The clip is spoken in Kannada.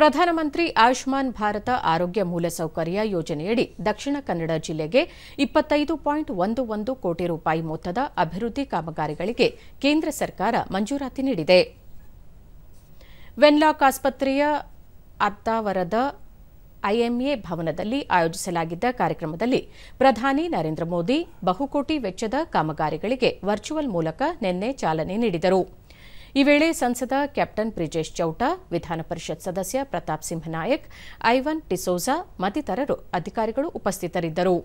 ಪ್ರಧಾನಮಂತ್ರಿ ಆಯುಷ್ಮಾನ್ ಭಾರತ ಆರೋಗ್ಯ ಮೂಲಸೌಕರ್ಯ ಯೋಜನೆಯಡಿ ದಕ್ಷಿಣ ಕನ್ನಡ ಜಿಲ್ಲೆಗೆ ಇಪ್ಪತ್ತೈದು ಪಾಯಿಂಟ್ ಒಂದು ಒಂದು ಕೋಟಿ ರೂಪಾಯಿ ಮೊತ್ತದ ಅಭಿವೃದ್ಧಿ ಕಾಮಗಾರಿಗಳಿಗೆ ಕೇಂದ್ರ ಸರ್ಕಾರ ಮಂಜೂರಾತಿ ನೀಡಿದೆ ವೆನ್ಲಾಕ್ ಆಸ್ಪತ್ರೆಯ ಅತ್ತಾವರದ ಐಎಂಎ ಭವನದಲ್ಲಿ ಆಯೋಜಿಸಲಾಗಿದ್ದ ಕಾರ್ಯಕ್ರಮದಲ್ಲಿ ಪ್ರಧಾನಿ ನರೇಂದ್ರ ಮೋದಿ ಬಹುಕೋಟಿ ವೆಚ್ಚದ ಕಾಮಗಾರಿಗಳಿಗೆ ವರ್ಚುವಲ್ ಮೂಲಕ ನಿನ್ನೆ ಚಾಲನೆ ನೀಡಿದರು ಈ ವೇಳೆ ಸಂಸದ ಕ್ಯಾಪ್ಟನ್ ಬ್ರಿಜೇಶ್ ಚೌಟಾ ವಿಧಾನ ಪರಿಷತ್ ಸದಸ್ಯ ಪ್ರತಾಪ್ ಸಿಂಹ ನಾಯಕ್ ಐವನ್ ಟಿಸೋಜಾ ಮತ್ತಿತರರು ಅಧಿಕಾರಿಗಳು ಉಪಸ್ಥಿತರಿದ್ದರು